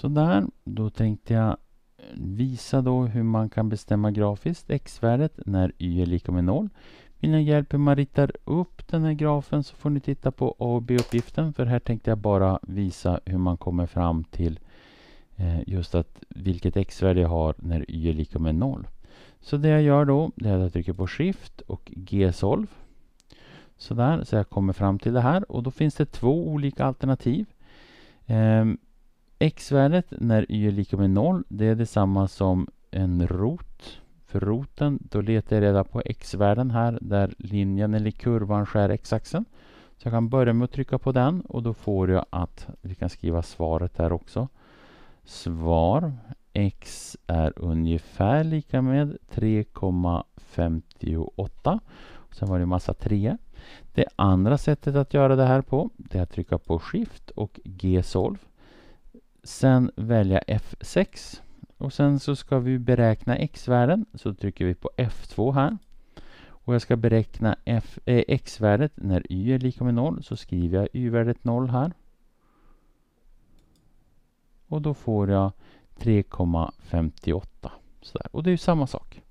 Sådär, då tänkte jag eh, visa då hur man kan bestämma grafiskt x-värdet när y är lika med 0. Vill ni hjälp hur man ritar upp den här grafen så får ni titta på A och B-uppgiften för här tänkte jag bara visa hur man kommer fram till eh, just att vilket x-värde jag har när y är lika med 0. Så det jag gör då det är att jag trycker på Shift och G-solve. Sådär, så jag kommer fram till det här och då finns det två olika alternativ. Ehm, X-värdet när y är lika med 0 det är detsamma som en rot. För roten då letar jag reda på x-värden här där linjen eller kurvan skär x-axeln. Så jag kan börja med att trycka på den och då får jag att vi kan skriva svaret här också. Svar x är ungefär lika med 3,58. Sen var det massa 3. Det andra sättet att göra det här på det är att trycka på Shift och G-solve. Sen välja F6 och sen så ska vi beräkna x-värden så trycker vi på F2 här. Och jag ska beräkna F, eh, x-värdet när y är lika med 0 så skriver jag y-värdet 0 här. Och då får jag 3,58. Och det är ju samma sak.